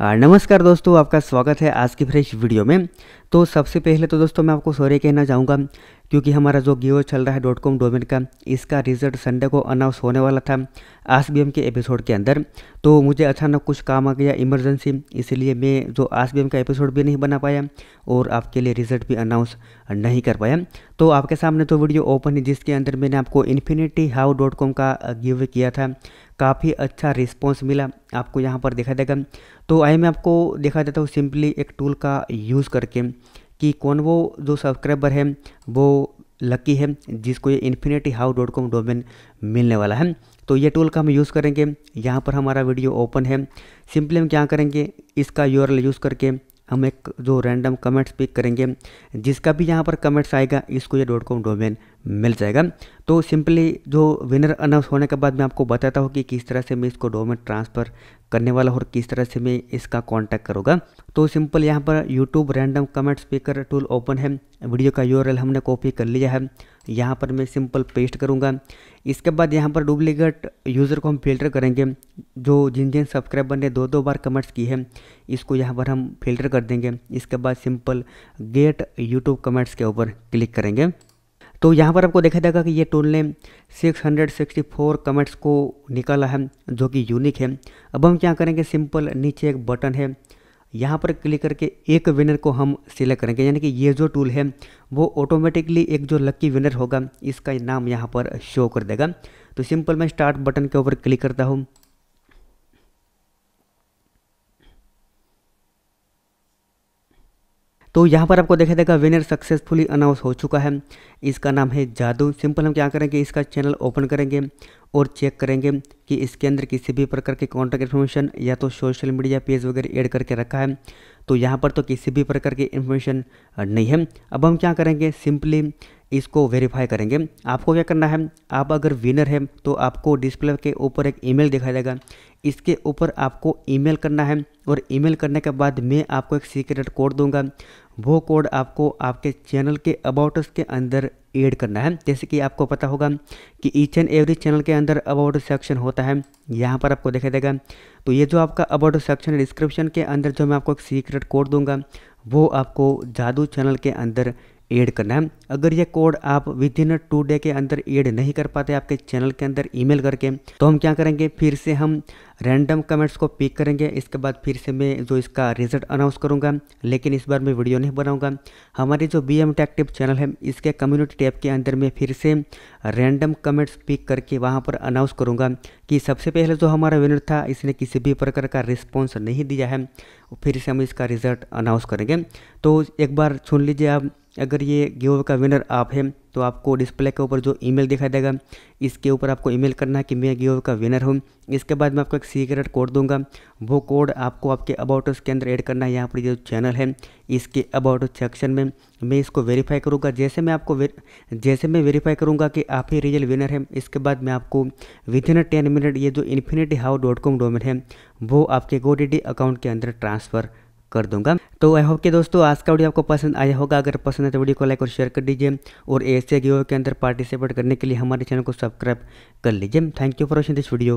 नमस्कार दोस्तों आपका स्वागत है आज की फ्रेश वीडियो में तो सबसे पहले तो दोस्तों मैं आपको सॉरी कहना चाहूँगा क्योंकि हमारा जो गियो चल रहा है डॉट कॉम डोमेन का इसका रिजल्ट संडे को अनाउंस होने वाला था आस बी एम के एपिसोड के अंदर तो मुझे अचानक कुछ काम आ गया इमरजेंसी इसलिए मैं जो आस बी एम का एपिसोड भी नहीं बना पाया और आपके लिए रिजल्ट भी अनाउंस नहीं कर पाया तो आपके सामने तो वीडियो ओपन है जिसके अंदर मैंने आपको इन्फिनिटी हाउ डॉट कॉम का गिव किया था काफ़ी अच्छा रिस्पॉन्स मिला आपको यहाँ पर देखा देगा तो आई मैं आपको देखा देता हूँ सिंपली एक टूल का यूज़ करके कि कौन वो जो सब्सक्राइबर है वो लकी है जिसको ये infinity how dot com domain मिलने वाला है तो ये टूल का हम यूज़ करेंगे यहाँ पर हमारा वीडियो ओपन है सिंपली हम क्या करेंगे इसका यूरल यूज़ करके हम एक जो रैंडम कमेंट्स पिक करेंगे जिसका भी यहाँ पर कमेंट्स आएगा इसको ये डॉट कॉम डोमेन मिल जाएगा तो सिंपली जो विनर अनाउंस होने के बाद मैं आपको बताता हूँ कि किस तरह से मैं इसको डोमेन ट्रांसफ़र करने वाला हूँ और किस तरह से मैं इसका कांटेक्ट करूँगा तो सिंपल यहाँ पर YouTube random comment speaker tool open है वीडियो का यू हमने कॉपी कर लिया है यहाँ पर मैं सिंपल पेस्ट करूँगा इसके बाद यहाँ पर डुप्लीकेट यूज़र को हम फिल्टर करेंगे जो जिन जिन सब्सक्राइबर ने दो दो बार कमेंट्स की है इसको यहाँ पर हम फिल्टर कर देंगे इसके बाद सिंपल गेट यूट्यूब कमेंट्स के ऊपर क्लिक करेंगे तो यहाँ पर आपको देखा जाएगा कि ये टोल ने 664 कमेंट्स को निकाला है जो कि यूनिक है अब हम क्या करेंगे सिंपल नीचे एक बटन है यहाँ पर क्लिक करके एक विनर को हम सिलेक्ट करेंगे यानी कि ये जो टूल है वो ऑटोमेटिकली एक जो लक्की विनर होगा इसका नाम यहाँ पर शो कर देगा तो सिंपल मैं स्टार्ट बटन के ऊपर क्लिक करता हूँ तो यहाँ पर आपको देखा देगा विनर सक्सेसफुली अनाउंस हो चुका है इसका नाम है जादू सिंपल हम क्या करेंगे इसका चैनल ओपन करेंगे और चेक करेंगे कि इसके अंदर किसी भी प्रकार के कॉन्टैक्ट इन्फॉर्मेशन या तो सोशल मीडिया पेज वगैरह ऐड करके रखा है तो यहाँ पर तो किसी भी प्रकार की इन्फॉर्मेशन नहीं है अब हम क्या करेंगे सिंपली इसको वेरीफाई करेंगे आपको क्या करना है आप अगर विनर है तो आपको डिस्प्ले के ऊपर एक ईमेल दिखाई देगा इसके ऊपर आपको ईमेल करना है और ईमेल करने के बाद मैं आपको एक सीक्रेट कोड दूंगा वो कोड आपको आपके चैनल के अबाउटस के अंदर ऐड करना है जैसे कि आपको पता होगा कि ईच एंड एवरी चैनल के अंदर अबाउट सेक्शन होता है यहाँ पर आपको देखा देगा तो ये जो आपका अबाउट सेक्शन है डिस्क्रिप्शन के अंदर जो मैं आपको एक सीक्रेट कोड दूंगा वो आपको जादू चैनल के अंदर ऐड करना है अगर ये कोड आप विद इन टू डे के अंदर ऐड नहीं कर पाते आपके चैनल के अंदर ईमेल करके तो हम क्या करेंगे फिर से हम रैंडम कमेंट्स को पिक करेंगे इसके बाद फिर से मैं जो इसका रिजल्ट अनाउंस करूँगा लेकिन इस बार मैं वीडियो नहीं बनाऊँगा हमारी जो बी एम टैक्टिव चैनल है इसके कम्युनिटी टैब के अंदर मैं फिर से रैंडम कमेंट्स पिक करके वहाँ पर अनाउंस करूँगा कि सबसे पहले जो हमारा विनर था इसने किसी भी प्रकार का रिस्पॉन्स नहीं दिया है फिर से हम इसका रिज़ल्ट अनाउंस करेंगे तो एक बार सुन लीजिए आप अगर ये गिव का विनर आप हैं तो आपको डिस्प्ले के ऊपर जो ईमेल दिखाई देगा इसके ऊपर आपको ईमेल करना है कि मैं गिव का विनर हूँ इसके बाद मैं आपको एक सीक्रेट कोड दूंगा वो कोड आपको आपके अबाउट के अंदर ऐड करना है यहाँ पर जो चैनल है इसके अबाउट सेक्शन में मैं इसको वेरीफाई करूँगा जैसे मैं आपको जैसे मैं वेरीफाई करूँगा कि आप ही रियल विनर है इसके बाद मैं आपको विद इन टेन मिनट ये जो infinity how dot com domain है वो आपके गो अकाउंट के अंदर ट्रांसफ़र कर दूंगा तो आई होप कि दोस्तों आज का वीडियो आपको पसंद आया होगा अगर पसंद है तो वीडियो को लाइक और शेयर कर दीजिए और ऐसे गिव के अंदर पार्टिसिपेट करने के लिए हमारे चैनल को सब्सक्राइब कर लीजिए thank you for watching this video